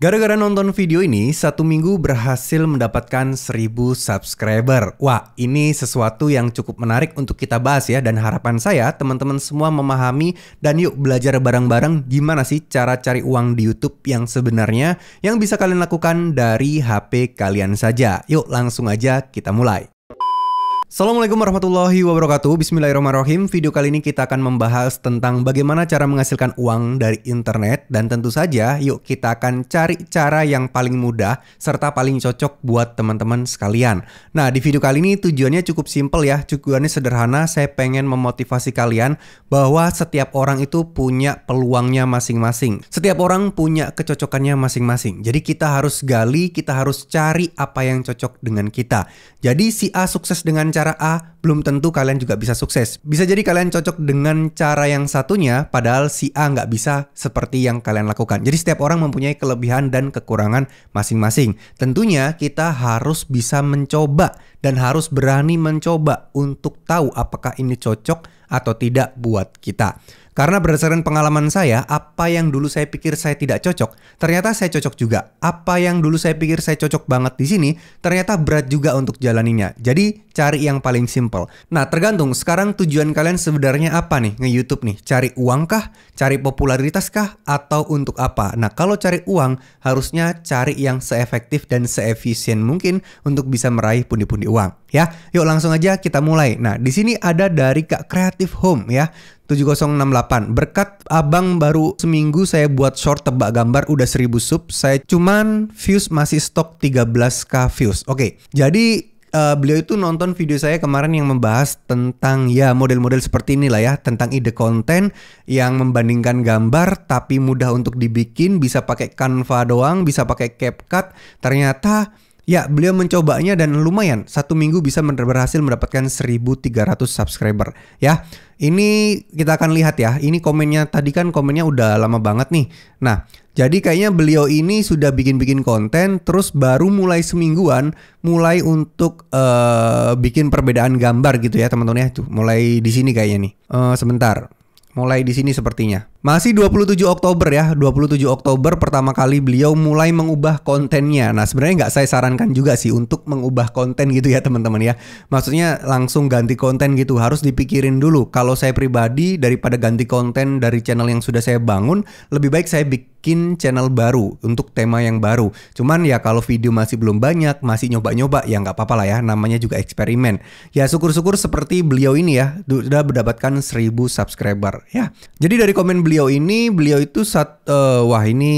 Gara-gara nonton video ini, satu minggu berhasil mendapatkan 1000 subscriber. Wah, ini sesuatu yang cukup menarik untuk kita bahas ya. Dan harapan saya, teman-teman semua memahami dan yuk belajar bareng-bareng gimana sih cara cari uang di YouTube yang sebenarnya yang bisa kalian lakukan dari HP kalian saja. Yuk langsung aja kita mulai. Assalamualaikum warahmatullahi wabarakatuh Bismillahirrahmanirrahim Video kali ini kita akan membahas tentang bagaimana cara menghasilkan uang dari internet Dan tentu saja yuk kita akan cari cara yang paling mudah Serta paling cocok buat teman-teman sekalian Nah di video kali ini tujuannya cukup simple ya Tujuannya sederhana Saya pengen memotivasi kalian Bahwa setiap orang itu punya peluangnya masing-masing Setiap orang punya kecocokannya masing-masing Jadi kita harus gali, kita harus cari apa yang cocok dengan kita Jadi si A sukses dengan cara cara A, belum tentu kalian juga bisa sukses. Bisa jadi kalian cocok dengan cara yang satunya, padahal si A nggak bisa seperti yang kalian lakukan. Jadi setiap orang mempunyai kelebihan dan kekurangan masing-masing. Tentunya kita harus bisa mencoba dan harus berani mencoba untuk tahu apakah ini cocok atau tidak buat kita. Karena berdasarkan pengalaman saya, apa yang dulu saya pikir saya tidak cocok, ternyata saya cocok juga. Apa yang dulu saya pikir saya cocok banget di sini, ternyata berat juga untuk jalaninya. Jadi, cari yang paling simple. Nah, tergantung sekarang tujuan kalian sebenarnya apa nih nge-YouTube nih? Cari uang kah? Cari popularitas kah? Atau untuk apa? Nah, kalau cari uang, harusnya cari yang seefektif dan seefisien mungkin untuk bisa meraih pundi-pundi uang. Ya, yuk langsung aja kita mulai. Nah, di sini ada dari Kak Creative Home ya. 7068. Berkat abang baru seminggu saya buat short tebak gambar udah 1000 sub. Saya cuman views masih stok 13k views. Oke, okay. jadi uh, beliau itu nonton video saya kemarin yang membahas tentang ya model-model seperti inilah ya tentang ide konten yang membandingkan gambar tapi mudah untuk dibikin bisa pakai Canva doang bisa pakai CapCut ternyata Ya, beliau mencobanya dan lumayan. Satu minggu bisa berhasil mendapatkan 1.300 subscriber. Ya, ini kita akan lihat ya. Ini komennya tadi kan komennya udah lama banget nih. Nah, jadi kayaknya beliau ini sudah bikin-bikin konten, terus baru mulai semingguan, mulai untuk uh, bikin perbedaan gambar gitu ya teman-teman ya. Tuh, mulai di sini kayaknya nih. Uh, sebentar mulai di sini sepertinya. Masih 27 Oktober ya, 27 Oktober pertama kali beliau mulai mengubah kontennya. Nah sebenarnya nggak saya sarankan juga sih untuk mengubah konten gitu ya teman-teman ya. Maksudnya langsung ganti konten gitu, harus dipikirin dulu. Kalau saya pribadi daripada ganti konten dari channel yang sudah saya bangun, lebih baik saya bikin bikin channel baru untuk tema yang baru. Cuman ya kalau video masih belum banyak, masih nyoba-nyoba ya nggak apa-apa lah ya, namanya juga eksperimen. Ya syukur-syukur seperti beliau ini ya, sudah mendapatkan 1000 subscriber ya. Jadi dari komen beliau ini, beliau itu saat uh, eh, wah ini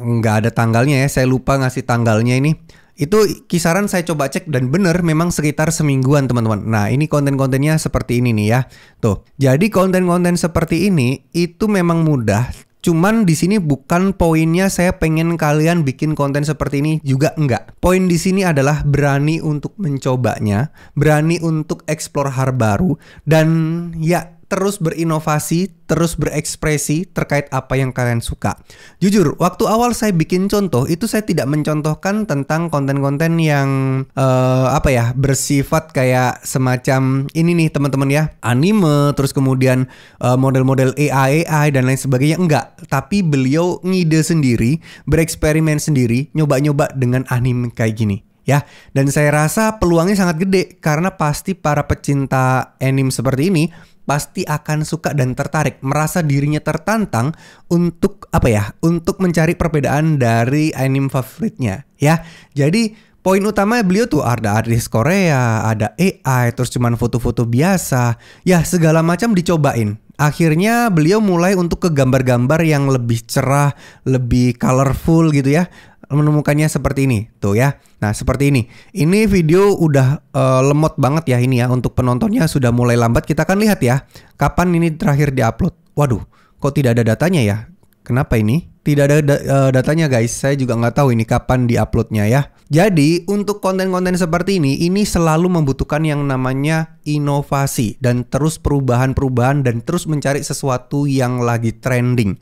nggak ada tanggalnya ya, saya lupa ngasih tanggalnya ini itu kisaran saya coba cek dan bener memang sekitar semingguan teman-teman. Nah ini konten-kontennya seperti ini nih ya. Tuh, jadi konten-konten seperti ini itu memang mudah Cuman di sini bukan poinnya saya pengen kalian bikin konten seperti ini juga enggak. Poin di sini adalah berani untuk mencobanya, berani untuk eksplor hal baru dan ya terus berinovasi, terus berekspresi terkait apa yang kalian suka. Jujur, waktu awal saya bikin contoh itu saya tidak mencontohkan tentang konten-konten yang uh, apa ya bersifat kayak semacam ini nih teman-teman ya anime, terus kemudian model eh, model-model AI AI dan lain sebagainya enggak. Tapi beliau ngide sendiri, bereksperimen sendiri, nyoba-nyoba dengan anime kayak gini ya. Dan saya rasa peluangnya sangat gede karena pasti para pecinta anime seperti ini pasti akan suka dan tertarik, merasa dirinya tertantang untuk apa ya? Untuk mencari perbedaan dari anime favoritnya, ya. Jadi Poin utamanya beliau tuh ada artis Korea, ada AI, terus cuman foto-foto biasa. Ya segala macam dicobain. Akhirnya beliau mulai untuk ke gambar-gambar yang lebih cerah, lebih colorful gitu ya menemukannya seperti ini tuh ya. Nah, seperti ini. Ini video udah uh, lemot banget ya ini ya untuk penontonnya sudah mulai lambat. Kita akan lihat ya kapan ini terakhir diupload. Waduh, kok tidak ada datanya ya? Kenapa ini? Tidak ada da uh, datanya guys. Saya juga nggak tahu ini kapan diuploadnya ya. Jadi, untuk konten-konten seperti ini, ini selalu membutuhkan yang namanya inovasi dan terus perubahan-perubahan dan terus mencari sesuatu yang lagi trending.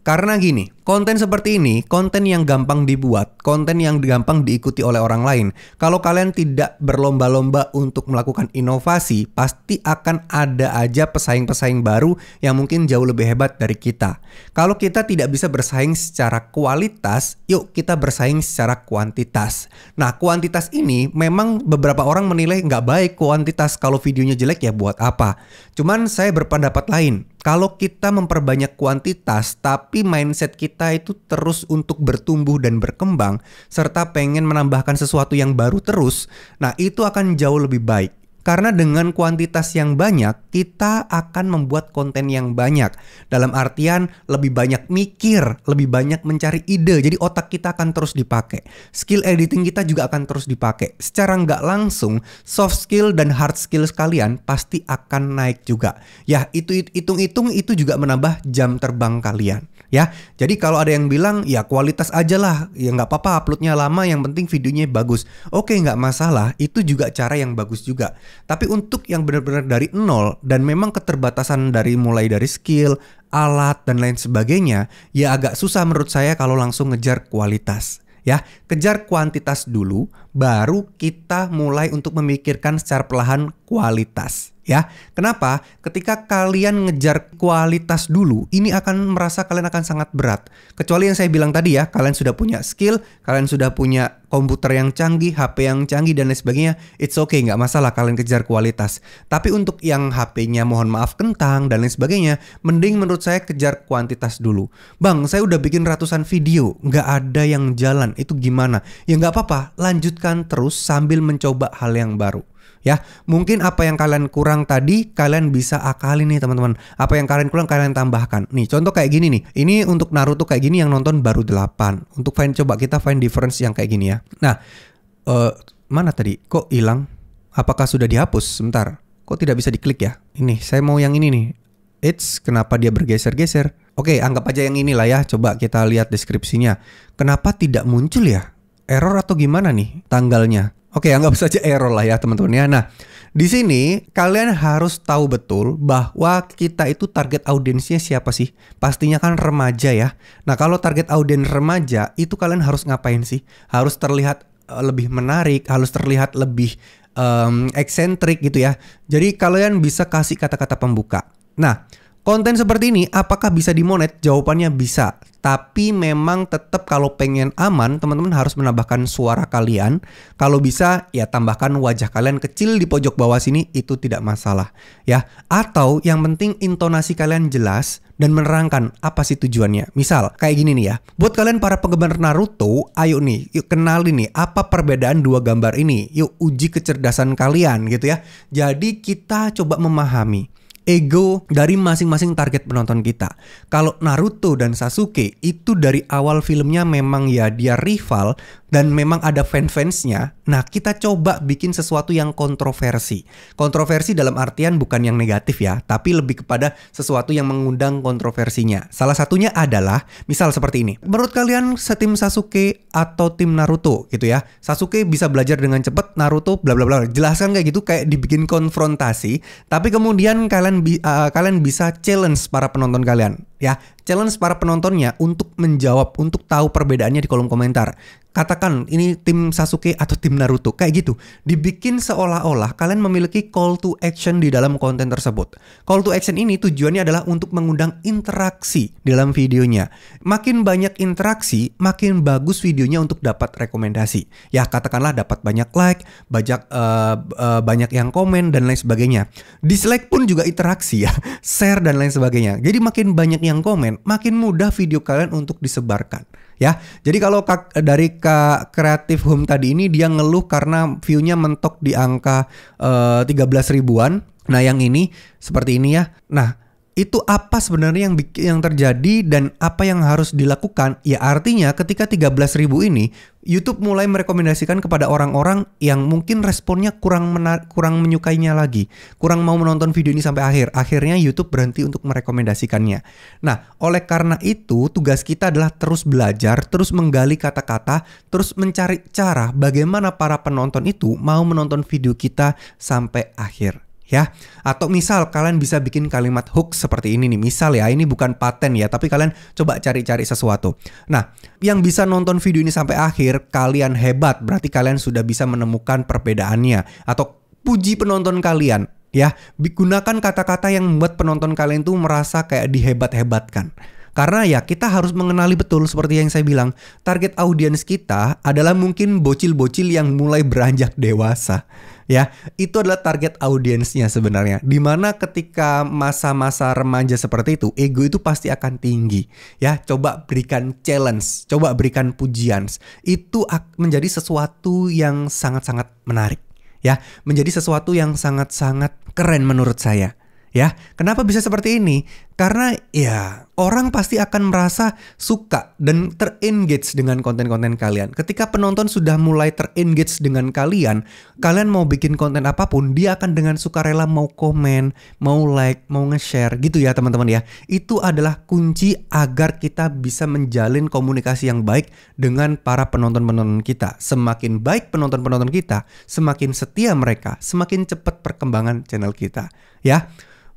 Karena gini, konten seperti ini, konten yang gampang dibuat, konten yang gampang diikuti oleh orang lain. Kalau kalian tidak berlomba-lomba untuk melakukan inovasi, pasti akan ada aja pesaing-pesaing baru yang mungkin jauh lebih hebat dari kita. Kalau kita tidak bisa bersaing secara kualitas, yuk kita bersaing secara kuantitas. Nah, kuantitas ini memang beberapa orang menilai nggak baik kuantitas kalau videonya jelek ya buat apa. Cuman saya berpendapat lain kalau kita memperbanyak kuantitas tapi mindset kita itu terus untuk bertumbuh dan berkembang serta pengen menambahkan sesuatu yang baru terus, nah itu akan jauh lebih baik. Karena dengan kuantitas yang banyak, kita akan membuat konten yang banyak. Dalam artian lebih banyak mikir, lebih banyak mencari ide. Jadi otak kita akan terus dipakai. Skill editing kita juga akan terus dipakai. Secara nggak langsung, soft skill dan hard skill sekalian pasti akan naik juga. Ya, itu hitung-hitung itu juga menambah jam terbang kalian. Ya, jadi kalau ada yang bilang ya kualitas aja lah, ya nggak apa-apa uploadnya lama, yang penting videonya bagus. Oke, nggak masalah. Itu juga cara yang bagus juga. Tapi untuk yang benar-benar dari nol dan memang keterbatasan dari mulai dari skill, alat dan lain sebagainya, ya agak susah menurut saya kalau langsung ngejar kualitas. Ya, kejar kuantitas dulu, baru kita mulai untuk memikirkan secara perlahan kualitas ya. Kenapa? Ketika kalian ngejar kualitas dulu, ini akan merasa kalian akan sangat berat. Kecuali yang saya bilang tadi ya, kalian sudah punya skill, kalian sudah punya komputer yang canggih, HP yang canggih dan lain sebagainya, it's okay, nggak masalah kalian kejar kualitas. Tapi untuk yang HP-nya mohon maaf kentang dan lain sebagainya, mending menurut saya kejar kuantitas dulu. Bang, saya udah bikin ratusan video, nggak ada yang jalan, itu gimana? Ya nggak apa-apa, lanjutkan terus sambil mencoba hal yang baru ya mungkin apa yang kalian kurang tadi kalian bisa akali nih teman-teman apa yang kalian kurang kalian tambahkan nih contoh kayak gini nih ini untuk Naruto kayak gini yang nonton baru 8 untuk find coba kita find difference yang kayak gini ya nah uh, mana tadi kok hilang apakah sudah dihapus sebentar kok tidak bisa diklik ya ini saya mau yang ini nih It's kenapa dia bergeser-geser? Oke, anggap aja yang inilah ya. Coba kita lihat deskripsinya. Kenapa tidak muncul ya? Error atau gimana nih tanggalnya? Oke, anggap saja error lah ya teman-teman ya. Nah, di sini kalian harus tahu betul bahwa kita itu target audiensnya siapa sih? Pastinya kan remaja ya. Nah, kalau target audiens remaja itu kalian harus ngapain sih? Harus terlihat eh, lebih menarik, harus terlihat lebih um, eksentrik gitu ya. Jadi kalian bisa kasih kata-kata pembuka. Nah, Konten seperti ini apakah bisa dimonet? Jawabannya bisa. Tapi memang tetap kalau pengen aman, teman-teman harus menambahkan suara kalian. Kalau bisa ya tambahkan wajah kalian kecil di pojok bawah sini itu tidak masalah ya. Atau yang penting intonasi kalian jelas dan menerangkan apa sih tujuannya. Misal kayak gini nih ya. Buat kalian para penggemar Naruto, ayo nih yuk kenalin nih apa perbedaan dua gambar ini. Yuk uji kecerdasan kalian gitu ya. Jadi kita coba memahami ego dari masing-masing target penonton kita. Kalau Naruto dan Sasuke itu dari awal filmnya memang ya dia rival, dan memang ada fan-fansnya. Nah, kita coba bikin sesuatu yang kontroversi. Kontroversi dalam artian bukan yang negatif ya, tapi lebih kepada sesuatu yang mengundang kontroversinya. Salah satunya adalah misal seperti ini. Menurut kalian setim Sasuke atau tim Naruto gitu ya. Sasuke bisa belajar dengan cepat, Naruto bla bla bla. Jelaskan kayak gitu kayak dibikin konfrontasi, tapi kemudian kalian uh, kalian bisa challenge para penonton kalian ya challenge para penontonnya untuk menjawab untuk tahu perbedaannya di kolom komentar katakan ini tim Sasuke atau tim Naruto kayak gitu dibikin seolah-olah kalian memiliki call to action di dalam konten tersebut call to action ini tujuannya adalah untuk mengundang interaksi dalam videonya makin banyak interaksi makin bagus videonya untuk dapat rekomendasi ya katakanlah dapat banyak like banyak uh, eh, uh, eh, banyak yang komen dan lain sebagainya dislike pun juga interaksi ya share dan lain sebagainya jadi makin banyak yang komen, makin mudah video kalian untuk disebarkan. Ya, jadi kalau kak, eh, dari kak kreatif home tadi ini dia ngeluh karena viewnya mentok di angka uh, eh, 13 ribuan. Nah yang ini seperti ini ya. Nah itu apa sebenarnya yang yang terjadi dan apa yang harus dilakukan? Ya artinya ketika ribu ini YouTube mulai merekomendasikan kepada orang-orang yang mungkin responnya kurang kurang menyukainya lagi, kurang mau menonton video ini sampai akhir. Akhirnya YouTube berhenti untuk merekomendasikannya. Nah, oleh karena itu tugas kita adalah terus belajar, terus menggali kata-kata, terus mencari cara bagaimana para penonton itu mau menonton video kita sampai akhir ya. Atau misal kalian bisa bikin kalimat hook seperti ini nih. Misal ya, ini bukan paten ya, tapi kalian coba cari-cari sesuatu. Nah, yang bisa nonton video ini sampai akhir, kalian hebat. Berarti kalian sudah bisa menemukan perbedaannya atau puji penonton kalian ya. Gunakan kata-kata yang membuat penonton kalian tuh merasa kayak dihebat-hebatkan. Karena ya kita harus mengenali betul seperti yang saya bilang, target audiens kita adalah mungkin bocil-bocil yang mulai beranjak dewasa. Ya, itu adalah target audiensnya sebenarnya. Dimana ketika masa-masa remaja seperti itu, ego itu pasti akan tinggi. Ya, coba berikan challenge, coba berikan pujian. Itu menjadi sesuatu yang sangat-sangat menarik. Ya, menjadi sesuatu yang sangat-sangat keren menurut saya. Ya, kenapa bisa seperti ini? Karena ya orang pasti akan merasa suka dan terengage dengan konten-konten kalian. Ketika penonton sudah mulai terengage dengan kalian, kalian mau bikin konten apapun, dia akan dengan sukarela mau komen, mau like, mau nge-share gitu ya teman-teman ya. Itu adalah kunci agar kita bisa menjalin komunikasi yang baik dengan para penonton-penonton kita. Semakin baik penonton-penonton kita, semakin setia mereka, semakin cepat perkembangan channel kita. Ya,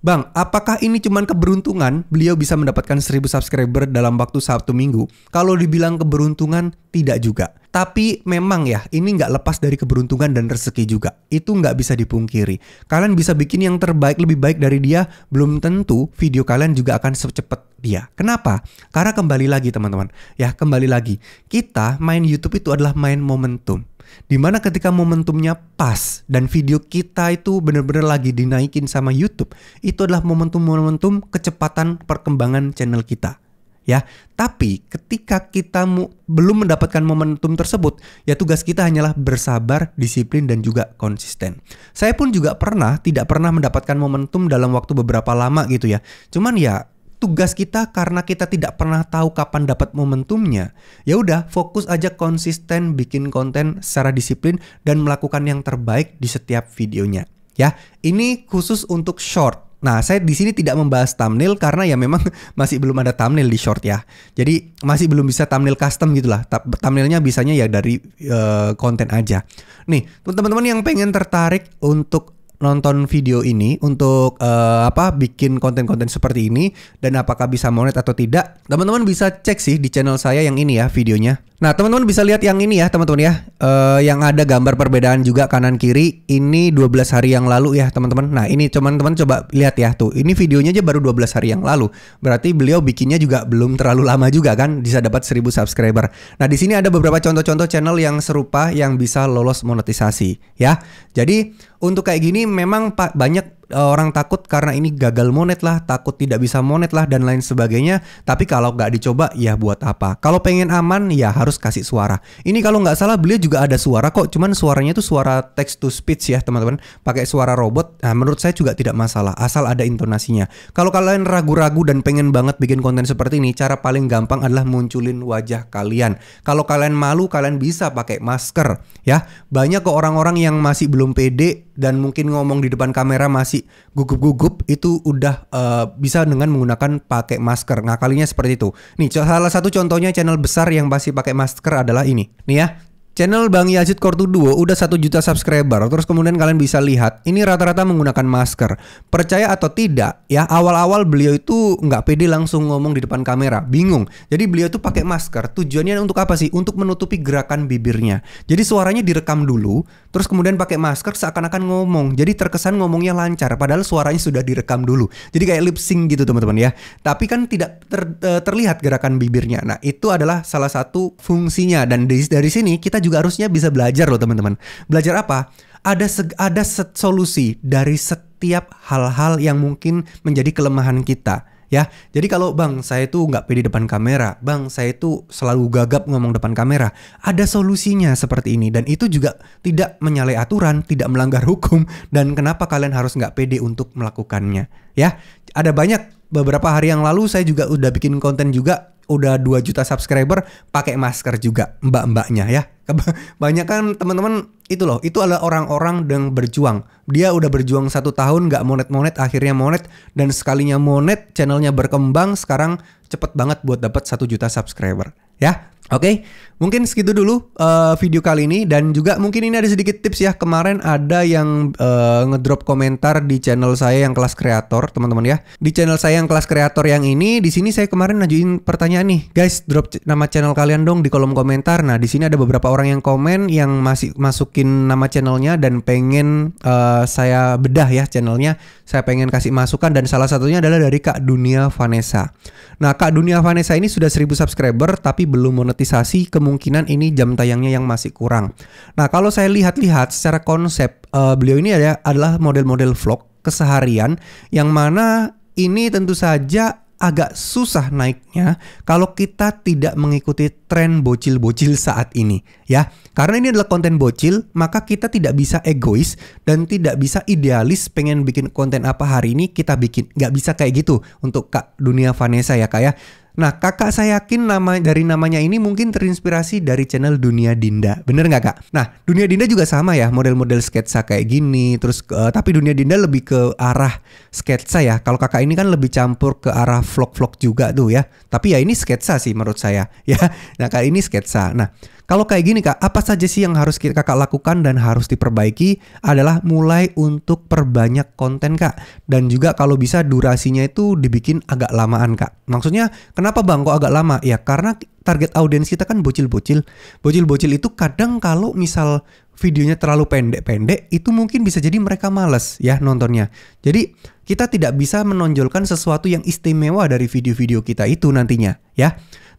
Bang, apakah ini cuman keberuntungan beliau bisa mendapatkan 1000 subscriber dalam waktu sabtu minggu? Kalau dibilang keberuntungan, tidak juga. Tapi memang ya, ini nggak lepas dari keberuntungan dan rezeki juga. Itu nggak bisa dipungkiri. Kalian bisa bikin yang terbaik lebih baik dari dia, belum tentu video kalian juga akan secepat dia. Kenapa? Karena kembali lagi teman-teman. Ya, kembali lagi. Kita main YouTube itu adalah main momentum. Dimana ketika momentumnya pas dan video kita itu bener-bener lagi dinaikin sama YouTube, itu adalah momentum-momentum kecepatan perkembangan channel kita. Ya, tapi ketika kita mu, belum mendapatkan momentum tersebut, ya tugas kita hanyalah bersabar, disiplin dan juga konsisten. Saya pun juga pernah tidak pernah mendapatkan momentum dalam waktu beberapa lama gitu ya. Cuman ya tugas kita karena kita tidak pernah tahu kapan dapat momentumnya. Ya udah, fokus aja konsisten bikin konten secara disiplin dan melakukan yang terbaik di setiap videonya. Ya, ini khusus untuk short. Nah, saya di sini tidak membahas thumbnail karena ya memang masih belum ada thumbnail di short ya. Jadi masih belum bisa thumbnail custom gitulah. Thumbnailnya bisanya ya dari uh, konten aja. Nih, teman-teman yang pengen tertarik untuk nonton video ini untuk uh, apa bikin konten-konten seperti ini dan apakah bisa monet atau tidak teman-teman bisa cek sih di channel saya yang ini ya videonya Nah, teman-teman bisa lihat yang ini ya, teman-teman ya. Uh, yang ada gambar perbedaan juga kanan kiri. Ini 12 hari yang lalu ya, teman-teman. Nah, ini teman-teman coba lihat ya tuh. Ini videonya aja baru 12 hari yang lalu. Berarti beliau bikinnya juga belum terlalu lama juga kan bisa dapat 1000 subscriber. Nah, di sini ada beberapa contoh-contoh channel yang serupa yang bisa lolos monetisasi ya. Jadi, untuk kayak gini memang banyak Eh, orang takut karena ini gagal monet lah, takut tidak bisa monet lah dan lain sebagainya. Tapi kalau nggak dicoba, ya buat apa? Kalau pengen aman, ya harus kasih suara. Ini kalau nggak salah beliau juga ada suara kok, cuman suaranya itu suara text to speech ya teman-teman. Pakai suara robot, nah, menurut saya juga tidak masalah, asal ada intonasinya. Kalau kalian ragu-ragu dan pengen banget bikin konten seperti ini, cara paling gampang adalah munculin wajah kalian. Kalau kalian malu, kalian bisa pakai masker ya. Banyak kok orang-orang yang masih belum pede dan mungkin ngomong di depan kamera masih masih gugup-gugup itu udah uh, bisa dengan menggunakan pakai masker. Nah, kalinya seperti itu. Nih, salah satu contohnya channel besar yang masih pakai masker adalah ini. Nih ya, Channel Bang Yazid Duo udah 1 juta subscriber, terus kemudian kalian bisa lihat, ini rata-rata menggunakan masker. Percaya atau tidak, ya awal-awal beliau itu nggak pede langsung ngomong di depan kamera, bingung. Jadi beliau itu pakai masker, tujuannya untuk apa sih? Untuk menutupi gerakan bibirnya. Jadi suaranya direkam dulu, terus kemudian pakai masker seakan-akan ngomong. Jadi terkesan ngomongnya lancar padahal suaranya sudah direkam dulu. Jadi kayak lip sync gitu teman-teman ya. Tapi kan tidak ter, e, terlihat gerakan bibirnya. Nah, itu adalah salah satu fungsinya dan dari, sini kita juga harusnya bisa belajar loh teman-teman. Belajar apa? Ada se ada set solusi dari setiap hal-hal yang mungkin menjadi kelemahan kita ya. Jadi kalau bang saya itu nggak pede depan kamera, bang saya itu selalu gagap ngomong depan kamera, ada solusinya seperti ini dan itu juga tidak menyalahi aturan, tidak melanggar hukum dan kenapa kalian harus nggak pede untuk melakukannya, ya. Ada banyak beberapa hari yang lalu saya juga udah bikin konten juga udah 2 juta subscriber pakai masker juga mbak-mbaknya ya. Banyak kan teman-teman itu loh, itu adalah orang-orang yang berjuang. Dia udah berjuang satu tahun nggak monet-monet, akhirnya monet dan sekalinya monet channelnya berkembang sekarang cepet banget buat dapat satu juta subscriber ya. Oke, okay, mungkin segitu dulu uh, video kali ini dan juga mungkin ini ada sedikit tips ya. Kemarin ada yang uh, ngedrop komentar di channel saya yang kelas kreator, teman-teman ya. Di channel saya yang kelas kreator yang ini, di sini saya kemarin najuin pertanyaan nih, guys, drop nama channel kalian dong di kolom komentar. Nah, di sini ada beberapa orang yang komen yang masih masukin nama channelnya dan pengen uh, saya bedah ya channelnya. Saya pengen kasih masukan dan salah satunya adalah dari Kak Dunia Vanessa. Nah, Kak Dunia Vanessa ini sudah 1000 subscriber tapi belum monetisasi, kemungkinan ini jam tayangnya yang masih kurang. Nah, kalau saya lihat-lihat secara konsep, uh, beliau ini ada, adalah model-model vlog keseharian yang mana ini tentu saja agak susah naiknya kalau kita tidak mengikuti tren bocil-bocil saat ini ya. Karena ini adalah konten bocil, maka kita tidak bisa egois dan tidak bisa idealis pengen bikin konten apa hari ini kita bikin. Nggak bisa kayak gitu untuk Kak Dunia Vanessa ya Kak ya. Nah, kakak saya yakin nama dari namanya ini mungkin terinspirasi dari channel Dunia Dinda. Bener nggak kak? Nah, Dunia Dinda juga sama ya, model-model sketsa kayak gini. Terus, uh, tapi Dunia Dinda lebih ke arah sketsa ya. Kalau kakak ini kan lebih campur ke arah vlog-vlog juga tuh ya. Tapi ya ini sketsa sih menurut saya ya. Nah, kak ini sketsa. Nah, kalau kayak gini kak, apa saja sih yang harus kita kakak lakukan dan harus diperbaiki adalah mulai untuk perbanyak konten kak. Dan juga kalau bisa durasinya itu dibikin agak lamaan kak. Maksudnya kenapa bang kok agak lama? Ya karena target audiens kita kan bocil-bocil. Bocil-bocil itu kadang kalau misal videonya terlalu pendek-pendek itu mungkin bisa jadi mereka males ya nontonnya. Jadi kita tidak bisa menonjolkan sesuatu yang istimewa dari video-video kita itu nantinya ya.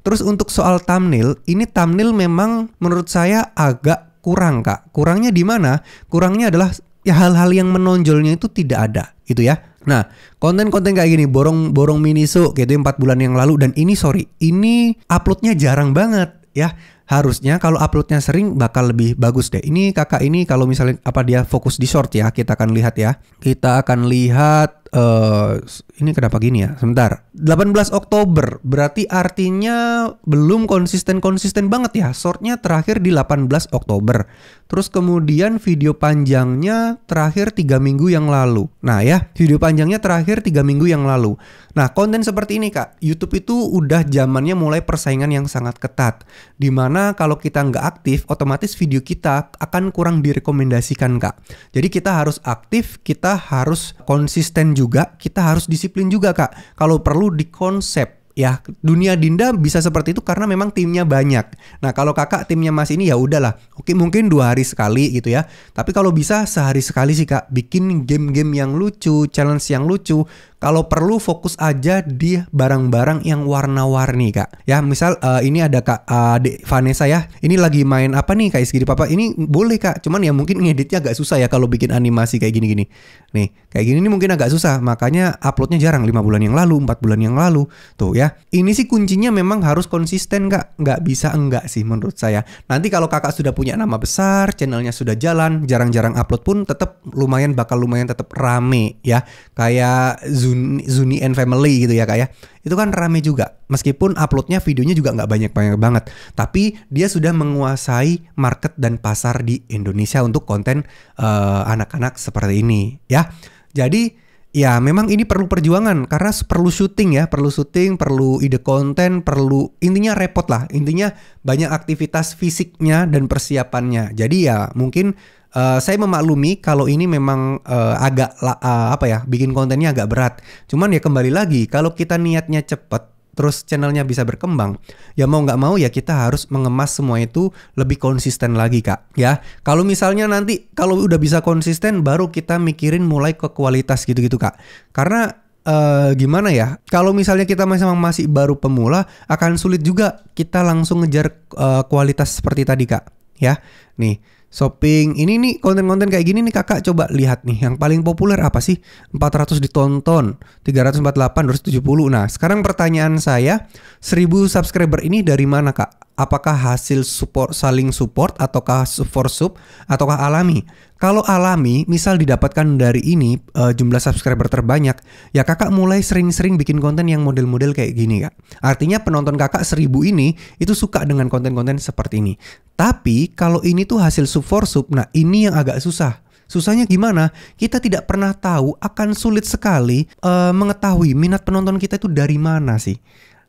Terus untuk soal thumbnail, ini thumbnail memang menurut saya agak kurang kak. Kurangnya di mana? Kurangnya adalah ya hal-hal yang menonjolnya itu tidak ada gitu ya. Nah, konten-konten kayak gini borong-borong miniso gitu empat bulan yang lalu dan ini sorry, ini uploadnya jarang banget ya harusnya kalau uploadnya sering bakal lebih bagus deh. Ini kakak ini kalau misalnya apa dia fokus di short ya, kita akan lihat ya. Kita akan lihat uh, ini kenapa gini ya? Sebentar. 18 Oktober berarti artinya belum konsisten-konsisten banget ya. Shortnya terakhir di 18 Oktober. Terus kemudian video panjangnya terakhir 3 minggu yang lalu. Nah ya, video panjangnya terakhir 3 minggu yang lalu. Nah, konten seperti ini Kak, YouTube itu udah zamannya mulai persaingan yang sangat ketat. Di mana karena kalau kita nggak aktif, otomatis video kita akan kurang direkomendasikan, Kak. Jadi kita harus aktif, kita harus konsisten juga, kita harus disiplin juga, Kak. Kalau perlu dikonsep ya dunia Dinda bisa seperti itu karena memang timnya banyak. Nah kalau kakak timnya Mas ini ya udahlah, oke mungkin dua hari sekali gitu ya. Tapi kalau bisa sehari sekali sih kak, bikin game-game yang lucu, challenge yang lucu kalau perlu fokus aja di barang-barang yang warna-warni kak ya misal uh, ini ada kak uh, eh, de Vanessa ya ini lagi main apa nih kak Iskiri Papa ini boleh kak cuman ya mungkin ngeditnya agak susah ya kalau bikin animasi kayak gini-gini nih kayak gini ini mungkin agak susah makanya uploadnya jarang lima bulan yang lalu empat bulan yang lalu tuh ya ini sih kuncinya memang harus konsisten kak nggak bisa enggak sih menurut saya nanti kalau kakak sudah punya nama besar channelnya sudah jalan jarang-jarang upload pun tetap lumayan bakal lumayan tetap rame ya kayak Zoo Zuni, and Family gitu ya kak ya itu kan rame juga meskipun uploadnya videonya juga nggak banyak banyak banget tapi dia sudah menguasai market dan pasar di Indonesia untuk konten eh, anak-anak uh, anak -anak seperti ini ya jadi ya memang ini perlu perjuangan karena perlu syuting ya, perlu syuting, perlu ide konten, perlu intinya repot lah. Intinya banyak aktivitas fisiknya dan persiapannya. Jadi ya mungkin uh, saya memaklumi kalau ini memang uh, agak uh, apa ya, bikin kontennya agak berat. Cuman ya kembali lagi kalau kita niatnya cepat terus channelnya bisa berkembang, ya mau nggak mau ya kita harus mengemas semua itu lebih konsisten lagi kak. Ya, kalau misalnya nanti kalau udah bisa konsisten, baru kita mikirin mulai ke kualitas gitu-gitu kak. Karena Uh, gimana ya? Kalau misalnya kita masih masih baru pemula, akan sulit juga kita langsung ngejar uh, kualitas seperti tadi kak. Ya, nih shopping. Ini nih konten-konten kayak gini nih kakak coba lihat nih yang paling populer apa sih? 400 ditonton, 348, 270. Nah sekarang pertanyaan saya 1000 subscriber ini dari mana kak? Apakah hasil support saling support ataukah support sub ataukah alami? Kalau alami, misal didapatkan dari ini uh, jumlah subscriber terbanyak, ya kakak mulai sering-sering bikin konten yang model-model kayak gini kak. Artinya penonton kakak seribu ini itu suka dengan konten-konten seperti ini. Tapi kalau ini tuh hasil sub for sub, nah ini yang agak susah. Susahnya gimana? Kita tidak pernah tahu akan sulit sekali uh, mengetahui minat penonton kita itu dari mana sih.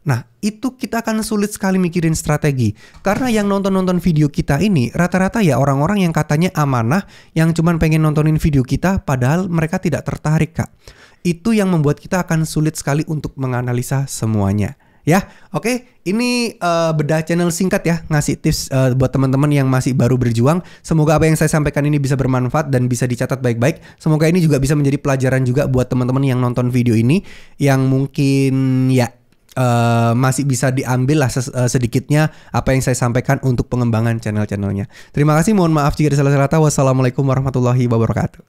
Nah, itu kita akan sulit sekali mikirin strategi. Karena yang nonton-nonton video kita ini rata-rata ya orang-orang yang katanya amanah, yang cuma pengen nontonin video kita padahal mereka tidak tertarik, Kak. Itu yang membuat kita akan sulit sekali untuk menganalisa semuanya. Ya, oke, okay? ini uh, bedah channel singkat ya, ngasih tips uh, buat teman-teman yang masih baru berjuang. Semoga apa yang saya sampaikan ini bisa bermanfaat dan bisa dicatat baik-baik. Semoga ini juga bisa menjadi pelajaran juga buat teman-teman yang nonton video ini yang mungkin ya uh, masih bisa diambil lah uh, sedikitnya apa yang saya sampaikan untuk pengembangan channel-channelnya. Terima kasih, mohon maaf jika ada salah-salah Wassalamualaikum warahmatullahi wabarakatuh.